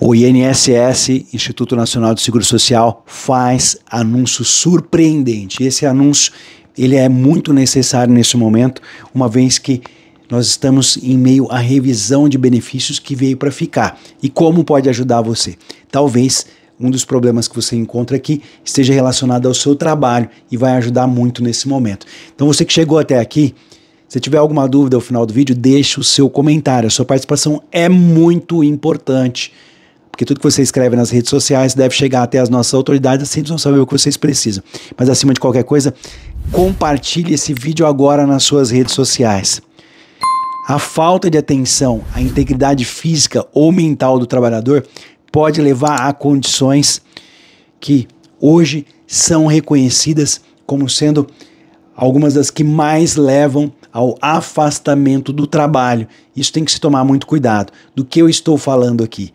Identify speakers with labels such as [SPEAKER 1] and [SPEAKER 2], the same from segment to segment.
[SPEAKER 1] O INSS, Instituto Nacional de Seguro Social, faz anúncio surpreendente. Esse anúncio ele é muito necessário nesse momento, uma vez que nós estamos em meio à revisão de benefícios que veio para ficar. E como pode ajudar você? Talvez um dos problemas que você encontra aqui esteja relacionado ao seu trabalho e vai ajudar muito nesse momento. Então você que chegou até aqui, se tiver alguma dúvida ao final do vídeo, deixe o seu comentário. A sua participação é muito importante. Porque tudo que você escreve nas redes sociais deve chegar até as nossas autoridades, assim eles vão saber o que vocês precisam. Mas acima de qualquer coisa, compartilhe esse vídeo agora nas suas redes sociais. A falta de atenção à integridade física ou mental do trabalhador pode levar a condições que hoje são reconhecidas como sendo algumas das que mais levam ao afastamento do trabalho. Isso tem que se tomar muito cuidado. Do que eu estou falando aqui?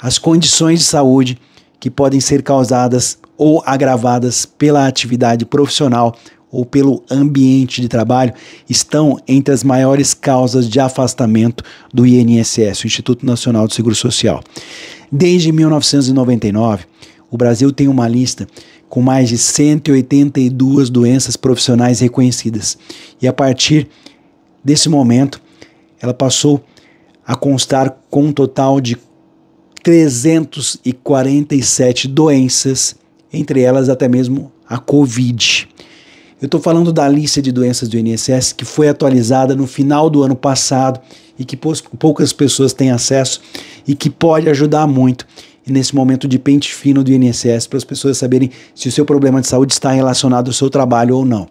[SPEAKER 1] as condições de saúde que podem ser causadas ou agravadas pela atividade profissional ou pelo ambiente de trabalho estão entre as maiores causas de afastamento do INSS, o Instituto Nacional do Seguro Social. Desde 1999, o Brasil tem uma lista com mais de 182 doenças profissionais reconhecidas. E a partir desse momento, ela passou a constar com um total de 347 doenças, entre elas até mesmo a Covid. Eu estou falando da lista de doenças do INSS que foi atualizada no final do ano passado e que poucas pessoas têm acesso e que pode ajudar muito nesse momento de pente fino do INSS para as pessoas saberem se o seu problema de saúde está relacionado ao seu trabalho ou não.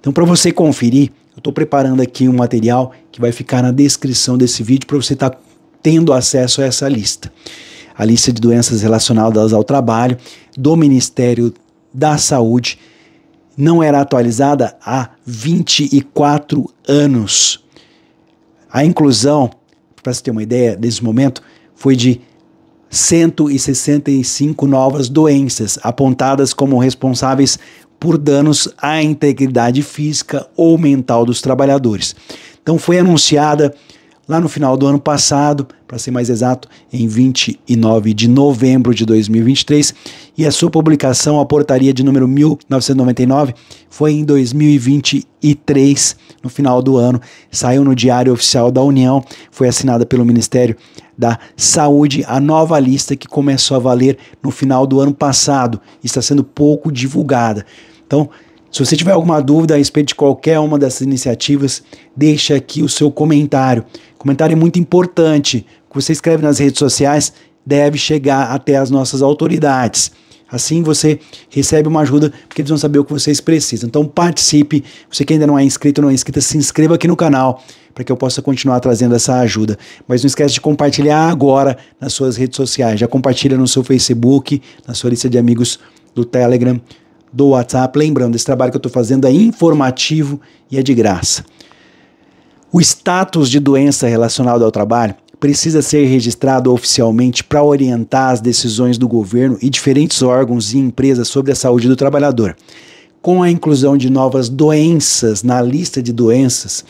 [SPEAKER 1] Então, para você conferir, eu estou preparando aqui um material que vai ficar na descrição desse vídeo para você estar tá tendo acesso a essa lista. A lista de doenças relacionadas ao trabalho do Ministério da Saúde não era atualizada há 24 anos. A inclusão, para você ter uma ideia desse momento, foi de 165 novas doenças apontadas como responsáveis por danos à integridade física ou mental dos trabalhadores. Então foi anunciada lá no final do ano passado, para ser mais exato, em 29 de novembro de 2023, e a sua publicação, a portaria de número 1999, foi em 2023, no final do ano, saiu no Diário Oficial da União, foi assinada pelo Ministério da Saúde, a nova lista que começou a valer no final do ano passado, está sendo pouco divulgada. Então, se você tiver alguma dúvida a respeito de qualquer uma dessas iniciativas, deixe aqui o seu comentário. O comentário é muito importante. O que você escreve nas redes sociais deve chegar até as nossas autoridades. Assim você recebe uma ajuda, porque eles vão saber o que vocês precisam. Então participe. Você que ainda não é inscrito ou não é inscrita, se inscreva aqui no canal para que eu possa continuar trazendo essa ajuda. Mas não esquece de compartilhar agora nas suas redes sociais. Já compartilha no seu Facebook, na sua lista de amigos do Telegram do WhatsApp. Lembrando, esse trabalho que eu estou fazendo é informativo e é de graça. O status de doença relacionada ao trabalho precisa ser registrado oficialmente para orientar as decisões do governo e diferentes órgãos e empresas sobre a saúde do trabalhador. Com a inclusão de novas doenças na lista de doenças,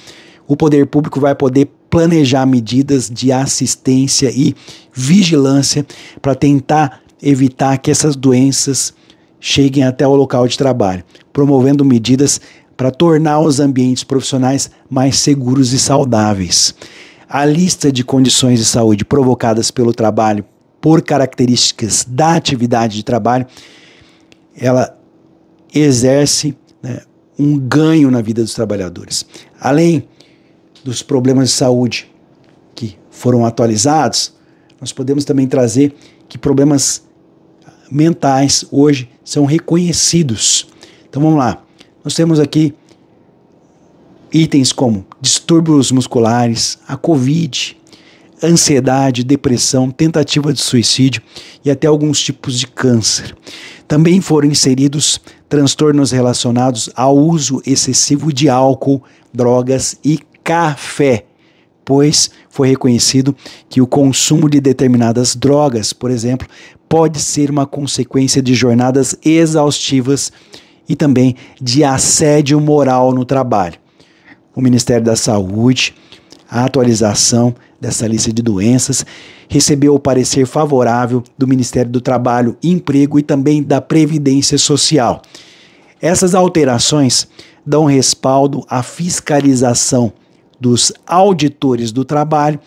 [SPEAKER 1] o poder público vai poder planejar medidas de assistência e vigilância para tentar evitar que essas doenças cheguem até o local de trabalho, promovendo medidas para tornar os ambientes profissionais mais seguros e saudáveis. A lista de condições de saúde provocadas pelo trabalho por características da atividade de trabalho, ela exerce né, um ganho na vida dos trabalhadores. Além dos problemas de saúde que foram atualizados, nós podemos também trazer que problemas mentais hoje são reconhecidos. Então vamos lá. Nós temos aqui itens como distúrbios musculares, a COVID, ansiedade, depressão, tentativa de suicídio e até alguns tipos de câncer. Também foram inseridos transtornos relacionados ao uso excessivo de álcool, drogas e café, pois foi reconhecido que o consumo de determinadas drogas, por exemplo, pode ser uma consequência de jornadas exaustivas e também de assédio moral no trabalho. O Ministério da Saúde, a atualização dessa lista de doenças, recebeu o parecer favorável do Ministério do Trabalho Emprego e também da Previdência Social. Essas alterações dão respaldo à fiscalização dos auditores do trabalho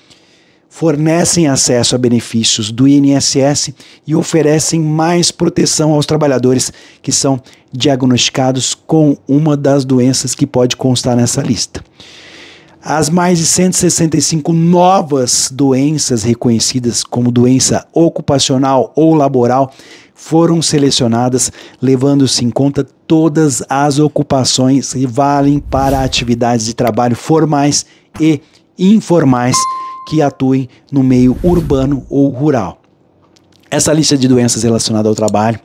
[SPEAKER 1] fornecem acesso a benefícios do INSS e oferecem mais proteção aos trabalhadores que são diagnosticados com uma das doenças que pode constar nessa lista. As mais de 165 novas doenças reconhecidas como doença ocupacional ou laboral foram selecionadas, levando-se em conta todas as ocupações que valem para atividades de trabalho formais e informais que atuem no meio urbano ou rural. Essa lista de doenças relacionadas ao trabalho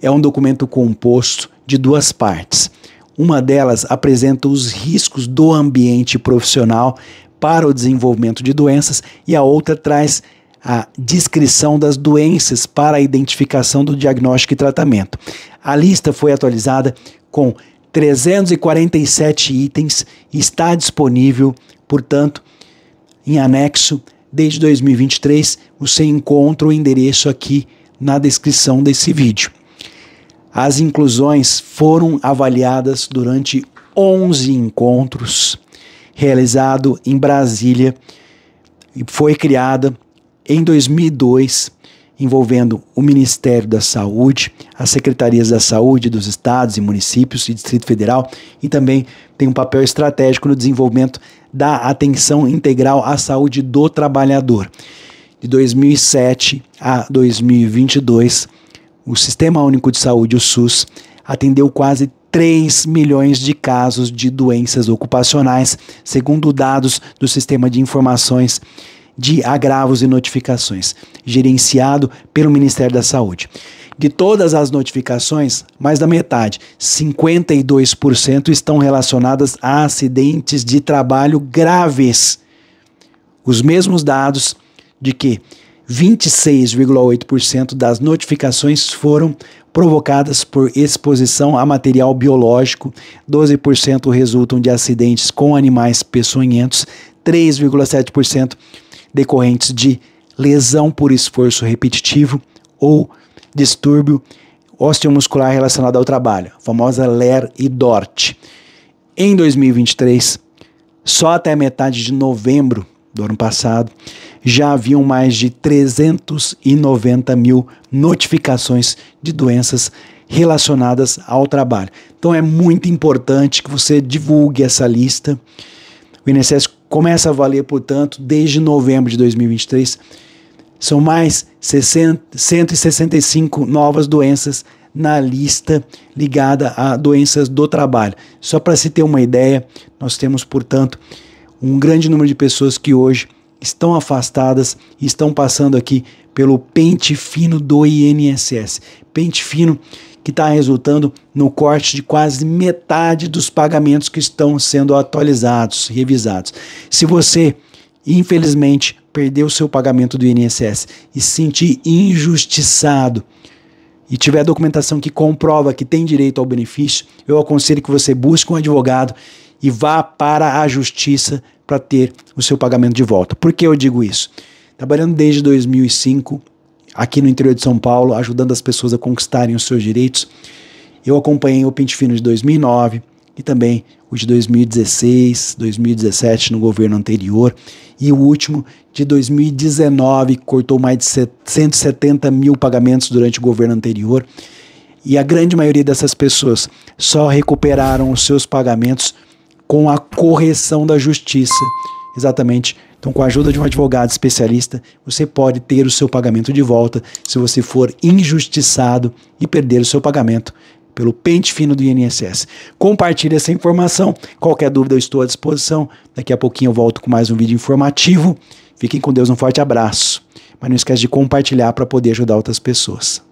[SPEAKER 1] é um documento composto de duas partes. Uma delas apresenta os riscos do ambiente profissional para o desenvolvimento de doenças e a outra traz a descrição das doenças para a identificação do diagnóstico e tratamento. A lista foi atualizada com 347 itens e está disponível, portanto, em anexo desde 2023. Você encontra o endereço aqui na descrição desse vídeo. As inclusões foram avaliadas durante 11 encontros realizado em Brasília e foi criada em 2002 envolvendo o Ministério da Saúde, as secretarias da Saúde dos estados e municípios e Distrito Federal e também tem um papel estratégico no desenvolvimento da atenção integral à saúde do trabalhador. De 2007 a 2022, o Sistema Único de Saúde, o SUS, atendeu quase 3 milhões de casos de doenças ocupacionais, segundo dados do Sistema de Informações de Agravos e Notificações, gerenciado pelo Ministério da Saúde. De todas as notificações, mais da metade, 52%, estão relacionadas a acidentes de trabalho graves. Os mesmos dados de que 26,8% das notificações foram provocadas por exposição a material biológico, 12% resultam de acidentes com animais peçonhentos, 3,7% decorrentes de lesão por esforço repetitivo ou distúrbio osteomuscular relacionado ao trabalho, a famosa LER e DORT. Em 2023, só até metade de novembro do ano passado, já haviam mais de 390 mil notificações de doenças relacionadas ao trabalho. Então é muito importante que você divulgue essa lista. O INSS começa a valer, portanto, desde novembro de 2023 são mais 60, 165 novas doenças na lista ligada a doenças do trabalho. Só para se ter uma ideia, nós temos, portanto, um grande número de pessoas que hoje estão afastadas e estão passando aqui pelo pente fino do INSS. Pente fino que está resultando no corte de quase metade dos pagamentos que estão sendo atualizados, revisados. Se você, infelizmente, perder o seu pagamento do INSS e se sentir injustiçado e tiver documentação que comprova que tem direito ao benefício, eu aconselho que você busque um advogado e vá para a justiça para ter o seu pagamento de volta. Por que eu digo isso? Trabalhando desde 2005 aqui no interior de São Paulo, ajudando as pessoas a conquistarem os seus direitos, eu acompanhei o Pente Fino de 2009, e também o de 2016, 2017 no governo anterior e o último de 2019, que cortou mais de 170 mil pagamentos durante o governo anterior. E a grande maioria dessas pessoas só recuperaram os seus pagamentos com a correção da justiça. Exatamente. Então, com a ajuda de um advogado especialista, você pode ter o seu pagamento de volta se você for injustiçado e perder o seu pagamento pelo pente fino do INSS. Compartilhe essa informação. Qualquer dúvida, eu estou à disposição. Daqui a pouquinho eu volto com mais um vídeo informativo. Fiquem com Deus, um forte abraço. Mas não esquece de compartilhar para poder ajudar outras pessoas.